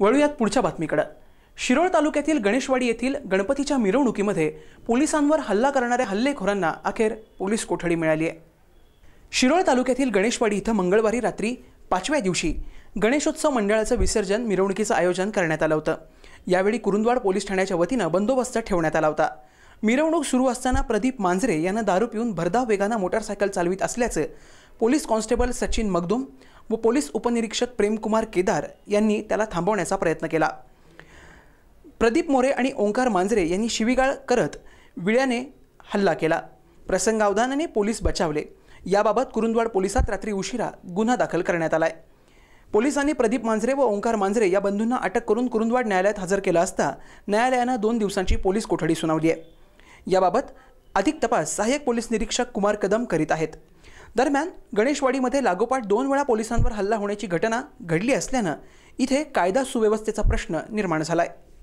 वळूयात पुढच्या बातमीकडे शिरोळ तालुक्यातील गणेशवाडी येथील गणपतीच्या मिरवणुकीमध्ये पोलिसांवर हल्ला करणाऱ्या हल्लेखोरांना अखेर पोलीस कोठडी मिळाली आहे शिरोळ तालुक्यातील गणेशवाडी इथं मंगळवारी रात्री पाचव्या दिवशी गणेशोत्सव मंडळाचं विसर्जन मिरवणुकीचं आयोजन करण्यात आलं होतं यावेळी कुरुंदवाड पोलीस ठाण्याच्या वतीनं बंदोबस्त ठेवण्यात आला होता मिरवणूक सुरू असताना प्रदीप मांजरे यांना दारू पिऊन भरधाव वेगानं मोटारसायकल चालवित असल्याचं पोलीस कॉन्स्टेबल सचिन मगदुम व पोलीस उपनिरीक्षक प्रेमकुमार केदार यांनी त्याला थांबवण्याचा प्रयत्न केला प्रदीप मोरे आणि ओंकार मांजरे यांनी शिवीगाळ करत विळ्याने हल्ला केला प्रसंगावधानाने पोलीस बचावले याबाबत कुरुंदवाड पोलिसात रात्री उशिरा गुन्हा दाखल करण्यात आलाय पोलिसांनी प्रदीप मांजरे व ओंकार मांजरे या बंधूंना अटक करून कुरुंदवाड न्यायालयात हजर केला असता न्यायालयानं दोन दिवसांची पोलीस कोठडी सुनावली आहे याबाबत अधिक तपास सहाय्यक पोलीस निरीक्षक कुमार कदम करीत आहेत दरम्यान गणेशवाडीमध्ये लागोपाठ दोन वेळा पोलिसांवर हल्ला होण्याची घटना घडली असल्यानं इथे कायदा सुव्यवस्थेचा प्रश्न निर्माण झाला आहे